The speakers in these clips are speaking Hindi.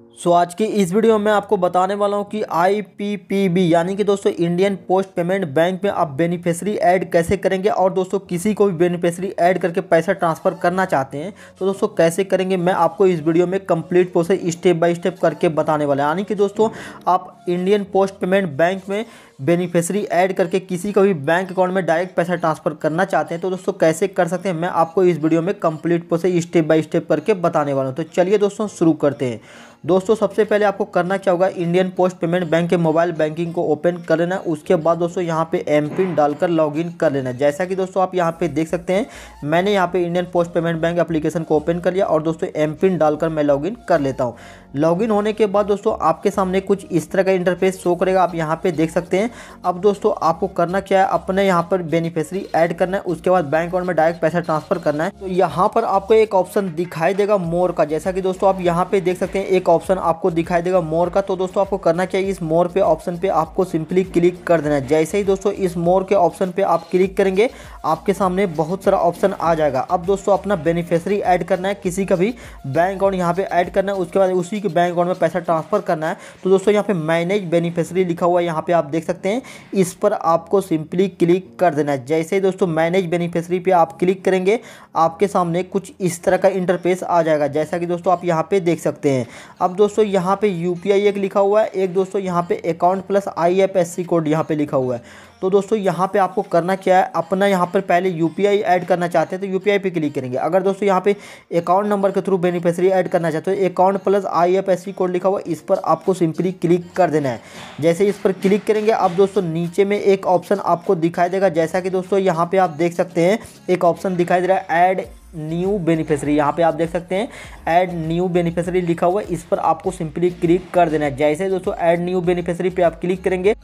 you सो so, आज की इस वीडियो में आपको बताने वाला हूँ कि आई यानी कि दोस्तों इंडियन पोस्ट पेमेंट बैंक में आप बेनिफिशरी ऐड कैसे करेंगे और दोस्तों किसी को भी बेनिफिशरी ऐड करके पैसा ट्रांसफ़र करना चाहते हैं तो दोस्तों कैसे करेंगे मैं आपको इस वीडियो में complete process step by step करके बताने वाला यानी कि दोस्तों आप इंडियन पोस्ट पेमेंट बैंक में बेनिफिशरी ऐड करके किसी को भी बैंक अकाउंट में डायरेक्ट पैसा ट्रांसफ़र करना चाहते हैं तो दोस्तों कैसे कर सकते हैं मैं आपको इस वीडियो में complete process step by step करके बताने वाला हूँ तो चलिए दोस्तों शुरू करते हैं दोस्तों दोस्तों सबसे पहले आपको करना क्या होगा इंडियन पोस्ट पेमेंट बैंक के मोबाइल बैंकिंग को ओपन कर लेना उसके बाद दोस्तों यहाँ पे एम पिन डालकर लॉगिन कर लेना जैसा कि दोस्तों आप यहाँ पे देख सकते हैं मैंने यहाँ पे Indian post payment bank application को ओपन कर लिया और दोस्तों एम पिन डालकर मैं लॉगिन कर लेता हूँ लॉगिन होने के बाद दोस्तों आपके सामने कुछ इस तरह का इंटरफेस शो करेगा आप यहाँ पे देख सकते हैं अब दोस्तों आपको करना क्या है अपने यहाँ पर बेनिफिशरी ऐड करना है उसके बाद बैंक अकाउंट में डायरेक्ट पैसा ट्रांसफर करना है तो यहाँ पर आपको एक ऑप्शन दिखाई देगा मोर का जैसा कि दोस्तों आप यहाँ पे देख सकते हैं एक ऑप्शन ऑप्शन आपको दिखाई देगा मोर का तो दोस्तों आपको करना चाहिए इस मोर पे ऑप्शन पे आपको सिंपली क्लिक कर देना है जैसे ही दोस्तों इस मोर के ऑप्शन पे आप क्लिक करेंगे आपके सामने बहुत सारा ऑप्शन आ जाएगा अब दोस्तों अपना बेनिफिशरी ऐड करना है किसी का भी बैंक अकाउंट यहाँ पे ऐड करना है उसके बाद उसी के बैंक अकाउंट में पैसा ट्रांसफर करना है तो दोस्तों यहाँ पे मैनेज बेनिफिशरी लिखा हुआ है यहाँ पे आप देख सकते हैं इस पर आपको सिंपली क्लिक कर देना है जैसे ही दोस्तों मैनेज बेनिफिशरी पे आप क्लिक करेंगे आपके सामने कुछ इस तरह का इंटरफेस आ जाएगा जैसा कि दोस्तों आप यहाँ पे देख सकते हैं अब दोस्तों यहाँ पे यू एक लिखा हुआ है एक दोस्तों यहाँ पे अकाउंट प्लस आई कोड यहाँ पे लिखा हुआ है तो दोस्तों यहाँ पे आपको करना क्या है अपना यहाँ पर पहले यू ऐड करना चाहते हैं तो यू पे क्लिक करेंगे अगर दोस्तों यहाँ पे अकाउंट नंबर के थ्रू बेनिफिशरी ऐड करना चाहते हो अकाउंट प्लस आई कोड लिखा हुआ है इस पर आपको सिंपली क्लिक कर देना है जैसे इस पर क्लिक करेंगे अब दोस्तों नीचे में एक ऑप्शन आपको दिखाई देगा जैसा कि दोस्तों यहाँ पर आप देख सकते हैं एक ऑप्शन दिखाई दे रहा है ऐड न्यू बेनिफिशरी यहाँ पे आप देख सकते हैं ऐड न्यू बेनिफिशरी लिखा हुआ है इस पर आपको सिंपली क्लिक कर देना है जैसे दोस्तों ऐड न्यू बेनिफिशरी पे आप क्लिक करेंगे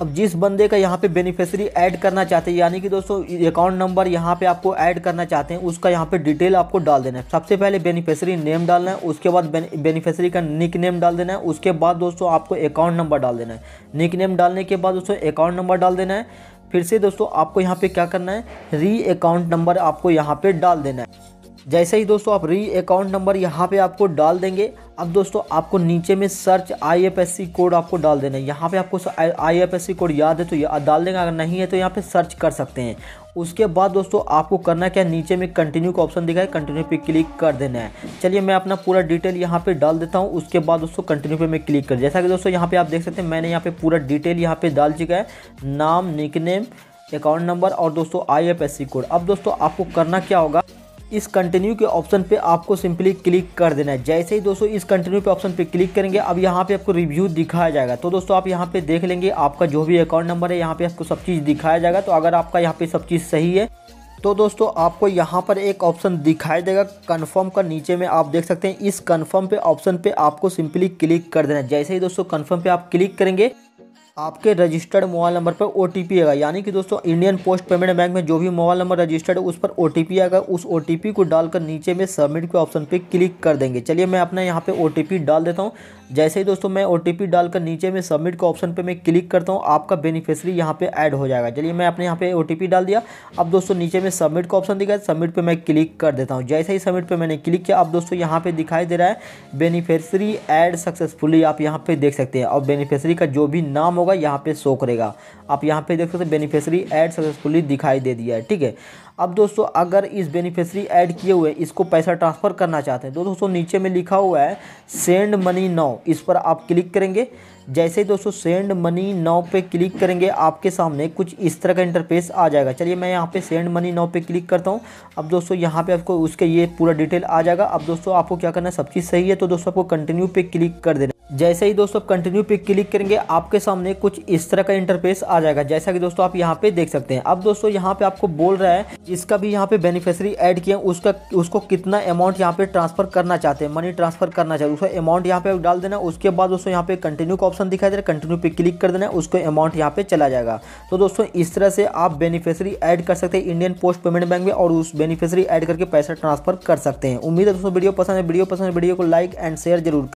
अब जिस बंदे का यहाँ पे बेनिफिशरी ऐड करना चाहते हैं यानी कि दोस्तों अकाउंट नंबर यहाँ पे आपको ऐड करना चाहते हैं उसका यहाँ पे डिटेल आपको डाल देना है सबसे पहले बेनिफिशरी नेम डालना है उसके बाद बेनिफिशरी का निक नेम डाल देना है उसके बाद दोस्तों आपको अकाउंट नंबर डाल देना है निक नेम डालने के बाद दोस्तों अकाउंट नंबर डाल देना है फिर से दोस्तों आपको यहाँ पे क्या करना है री अकाउंट नंबर आपको यहाँ पे डाल देना है जैसे ही दोस्तों आप री अकाउंट नंबर यहाँ पे आपको डाल देंगे अब दोस्तों आपको नीचे में सर्च आईएफएससी कोड आपको डाल देना है यहाँ पे आपको आईएफएससी कोड याद है तो या, डाल देंगे अगर नहीं है तो यहाँ पे सर्च कर सकते हैं उसके बाद दोस्तों आपको करना क्या नीचे में कंटिन्यू का ऑप्शन दिखाए कंटिन्यू पे क्लिक कर देना है चलिए मैं अपना पूरा डिटेल यहाँ पे डाल देता हूँ उसके बाद दोस्तों कंटिन्यू पे मैं क्लिक कर जैसा कि दोस्तों यहाँ पे आप देख सकते हैं मैंने यहाँ पे पूरा डिटेल यहाँ पे डाल चुका है नाम निकनेम अकाउंट नंबर और दोस्तों आई कोड अब दोस्तों आपको करना क्या होगा इस कंटिन्यू के ऑप्शन पे आपको सिंपली क्लिक कर देना है जैसे ही दोस्तों इस कंटिन्यू पे ऑप्शन पे क्लिक करेंगे अब यहाँ पे आपको रिव्यू दिखाया जाएगा तो दोस्तों आप यहाँ पे देख लेंगे आपका जो भी अकाउंट नंबर है यहाँ पे आपको सब चीज़ दिखाया जाएगा तो अगर आपका यहाँ पे सब चीज़ सही है तो दोस्तों आपको यहाँ पर एक ऑप्शन दिखाई देगा कन्फर्म का नीचे में आप देख सकते हैं इस कन्फर्म पे ऑप्शन पे आपको सिंपली क्लिक कर देना है जैसे ही दोस्तों कन्फर्म पे आप क्लिक करेंगे आपके रजिस्टर्ड मोबाइल नंबर पर ओ आएगा यानी कि दोस्तों इंडियन पोस्ट पेमेंट बैंक में जो भी मोबाइल नंबर रजिस्टर्ड है उस पर ओ आएगा उस ओ को डालकर नीचे में सबमिट के ऑप्शन पर क्लिक कर देंगे चलिए मैं अपना यहाँ पर ओ डाल देता हूँ जैसे ही दोस्तों मैं ओ डालकर नीचे में सबमिट का ऑप्शन पर मैं क्लिक करता हूँ आपका बेनिफिशरी यहाँ पर ऐड हो जाएगा चलिए मैं अपने यहाँ पे ओ डाल दिया अब दोस्तों नीचे में सबमिट का ऑप्शन दिखाया सबमिट पर मैं क्लिक कर देता हूँ जैसे ही सबमिट पर मैंने क्लिक किया अब दोस्तों यहाँ पर दिखाई दे रहा है बेनिफिशरी ऐड सक्सेसफुली आप यहाँ पे देख सकते हैं और बेनिफिशरी का जो भी नाम होगा यहाँ पर शो करेगा आप यहाँ पे देख सकते हैं बेनिफिशरी ऐड सक्सेसफुली दिखाई दे दिया है ठीक है अब दोस्तों अगर इस बेनिफिशरी ऐड किए हुए इसको पैसा ट्रांसफ़र करना चाहते हैं तो दोस्तों नीचे में लिखा हुआ है सेंड मनी नाउ इस पर आप क्लिक करेंगे जैसे ही दोस्तों सेंड मनी नाउ पे क्लिक करेंगे आपके सामने कुछ इस तरह का इंटरफेस आ जाएगा चलिए मैं यहाँ पे सेंड मनी नाउ पे क्लिक करता हूँ अब दोस्तों यहाँ पे आपको उसके ये पूरा डिटेल आ जाएगा अब दोस्तों आपको क्या करना है सब चीज़ सही है तो दोस्तों आपको कंटिन्यू पे क्लिक कर देना जैसे ही दोस्तों आप कंटिन्यू पे क्लिक करेंगे आपके सामने कुछ इस तरह का इंटरफेस आ जाएगा जैसा कि दोस्तों आप यहाँ पे देख सकते हैं अब दोस्तों यहाँ पे आपको बोल रहा है जिसका भी यहाँ पे बेनिफिशरी ऐड किया उसका उसको कितना अमाउंट यहाँ पे ट्रांसफर करना चाहते हैं मनी ट्रांसफर करना चाहते उसका अमाउंट यहाँ पे डाल देना उसके बाद दोस्तों यहाँ पे कंटिन्यू का ऑप्शन दिखाई दे रहा है कंटिन्यू पे क्लिक कर देना उसको अमाउंट यहाँ पे चला जाएगा तो दोस्तों इस तरह से आप बेनिफिशरी एड कर सकते हैं इंडियन पोस्ट पेमेंट बैंक में और उस बेनिफिशरी एड करके पैसा ट्रांसफर कर सकते हैं उम्मीद है दोस्तों वीडियो पसंद है वीडियो पसंद है वीडियो को लाइक एंड शेयर जरूर